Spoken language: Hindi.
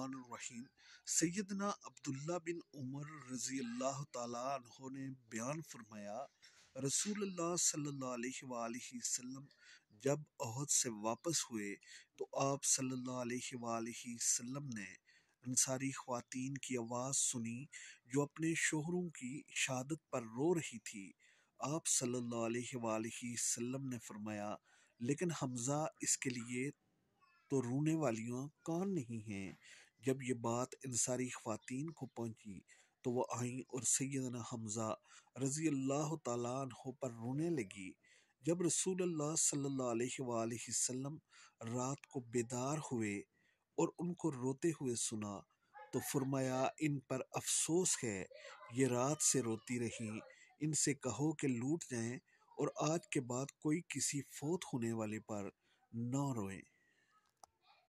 रहीम सैदना अब्दुल्ला बिन उमर रज़ी अल्लाह तहों ने बयान फरमाया रसूल सल्लाम जब अहद से वापस हुए तो आप सल्लाम ने अंसारी ख़वातीन की आवाज़ सुनी जो अपने शोहरों की शहादत पर रो रही थी आप सल्लाम ने फरमाया लेकिन हमज़ा इसके लिए तो रोने वालियाँ कौन नहीं हैं जब ये बात इन सारी ख़वातीन को पहुँची तो वह आईं और सैदना हमज़ा रज़ी अल्लाह तु पर रोने लगी जब रसूल सल्लाम रात को बेदार हुए और उनको रोते हुए सुना तो फरमाया इन पर अफसोस है ये रात से रोती रही इनसे कहो कि लूट जाएं और आज के बाद कोई किसी फोत होने वाले पर ना रोएं